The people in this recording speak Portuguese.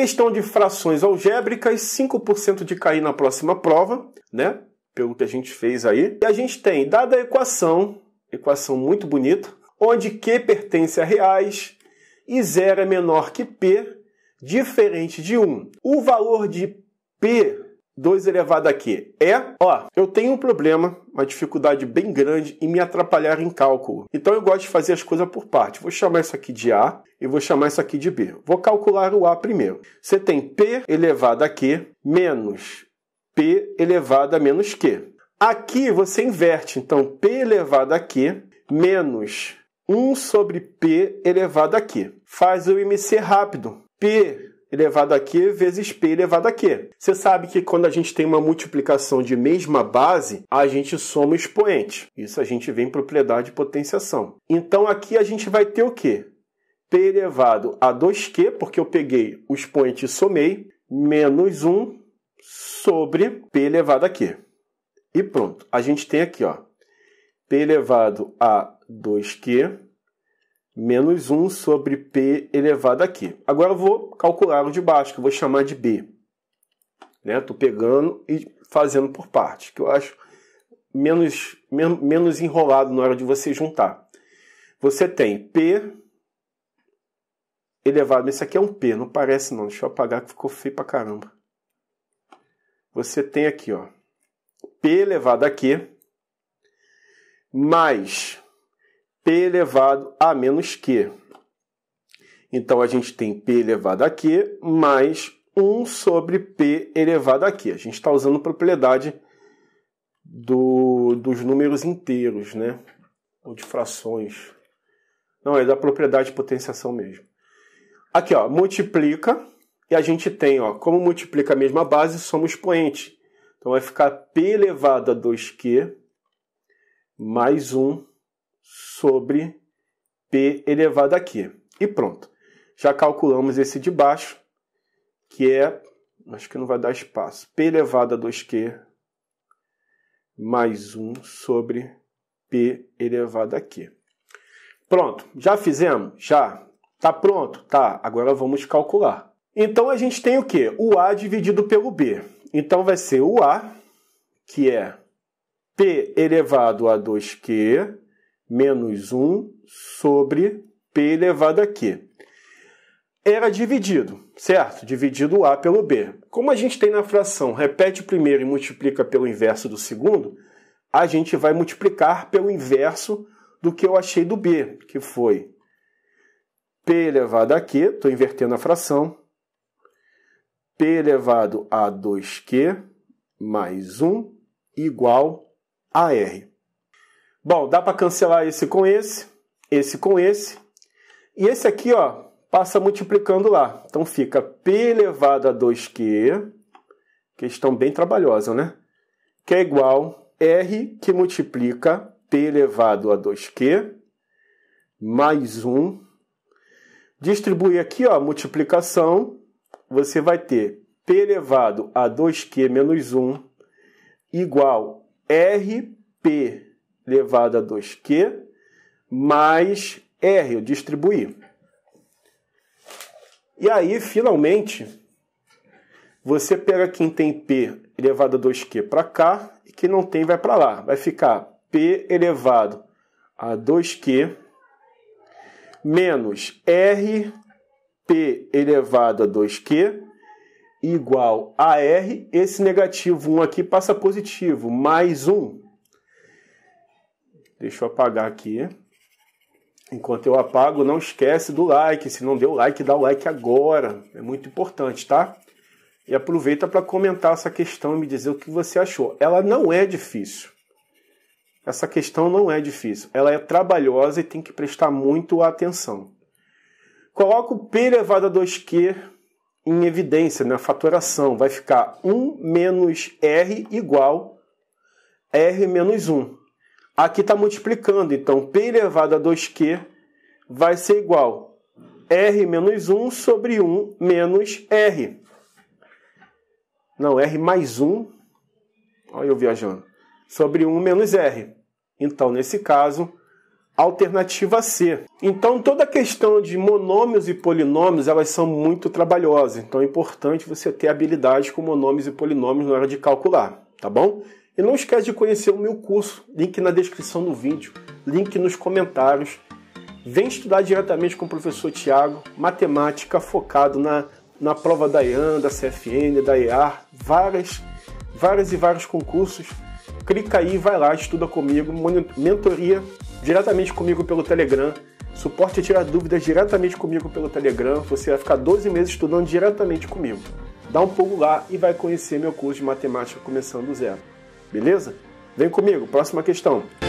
Questão de frações algébricas, 5% de cair na próxima prova, né? Pelo que a gente fez aí. E a gente tem, dada a equação, equação muito bonita, onde Q pertence a reais e zero é menor que P, diferente de 1. O valor de P 2 elevado a quê? É, ó, eu tenho um problema, uma dificuldade bem grande em me atrapalhar em cálculo. Então eu gosto de fazer as coisas por parte. Vou chamar isso aqui de A e vou chamar isso aqui de B. Vou calcular o A primeiro. Você tem P elevado a Q menos P elevado a menos Q. Aqui você inverte, então P elevado a Q menos 1 sobre P elevado a Q. Faz o MC rápido. P elevado a Q vezes P elevado a Q. Você sabe que quando a gente tem uma multiplicação de mesma base, a gente soma expoente. Isso a gente vê em propriedade de potenciação. Então aqui a gente vai ter o quê? P elevado a 2Q, porque eu peguei o expoente e somei, menos 1 sobre P elevado a Q. E pronto. A gente tem aqui, ó, P elevado a 2Q menos 1 sobre P elevado aqui. Agora eu vou calcular o de baixo, que eu vou chamar de B. Estou né? pegando e fazendo por partes, que eu acho menos, men menos enrolado na hora de você juntar. Você tem P elevado, esse aqui é um P, não parece não, deixa eu apagar que ficou feio pra caramba. Você tem aqui, ó, P elevado a Q, mais P elevado a menos Q. Então, a gente tem P elevado a Q mais 1 sobre P elevado a Q. A gente está usando propriedade do, dos números inteiros, né? Ou de frações. Não, é da propriedade de potenciação mesmo. Aqui, ó, multiplica. E a gente tem, ó, como multiplica a mesma base, soma o expoente. Então vai ficar P elevado a 2Q mais 1 sobre P elevado a Q. E pronto. Já calculamos esse de baixo, que é, acho que não vai dar espaço, P elevado a 2Q mais 1 sobre P elevado a Q. Pronto, já fizemos? Já. Tá pronto? Tá. Agora vamos calcular. Então a gente tem o que? O A dividido pelo B. Então vai ser o A, que é P elevado a 2Q menos 1 sobre P elevado a Q. Era dividido, certo? Dividido A pelo B. Como a gente tem na fração, repete o primeiro e multiplica pelo inverso do segundo, a gente vai multiplicar pelo inverso do que eu achei do B, que foi P elevado a Q, estou invertendo a fração, P elevado a 2Q mais 1 igual a R. Bom, dá para cancelar esse com esse, esse com esse. E esse aqui, ó, passa multiplicando lá. Então fica P elevado a 2Q, questão bem trabalhosa, né? Que é igual R que multiplica P elevado a 2Q mais 1. Distribuir aqui, ó, multiplicação, você vai ter P elevado a 2Q menos 1 igual RP elevado a 2q mais R, eu distribuí. E aí, finalmente, você pega quem tem P elevado a 2Q para cá e quem não tem vai para lá. Vai ficar P elevado a 2Q menos R P elevado a 2Q igual a R. Esse negativo 1 aqui passa positivo, mais 1. Deixa eu apagar aqui. Enquanto eu apago, não esquece do like. Se não deu like, dá o like agora. É muito importante, tá? E aproveita para comentar essa questão e me dizer o que você achou. Ela não é difícil. Essa questão não é difícil. Ela é trabalhosa e tem que prestar muito atenção. Coloca o P elevado a 2Q em evidência, na né? fatoração. Vai ficar 1 menos R igual R menos 1. Aqui está multiplicando, então P elevado a 2Q vai ser igual R menos 1 sobre 1 menos R. Não, R mais 1, olha eu viajando, sobre 1 menos R. Então, nesse caso, alternativa C. Então, toda a questão de monômios e polinômios, elas são muito trabalhosas. Então, é importante você ter habilidade com monômios e polinômios na hora de calcular, tá bom? E não esquece de conhecer o meu curso, link na descrição do vídeo, link nos comentários. Vem estudar diretamente com o professor Tiago, matemática focado na, na prova da IAN, da CFN, da EAR, várias, várias e vários concursos. Clica aí, vai lá, estuda comigo, mentoria diretamente comigo pelo Telegram, suporte a tirar dúvidas diretamente comigo pelo Telegram. Você vai ficar 12 meses estudando diretamente comigo. Dá um pulo lá e vai conhecer meu curso de matemática começando do zero. Beleza? Vem comigo, próxima questão.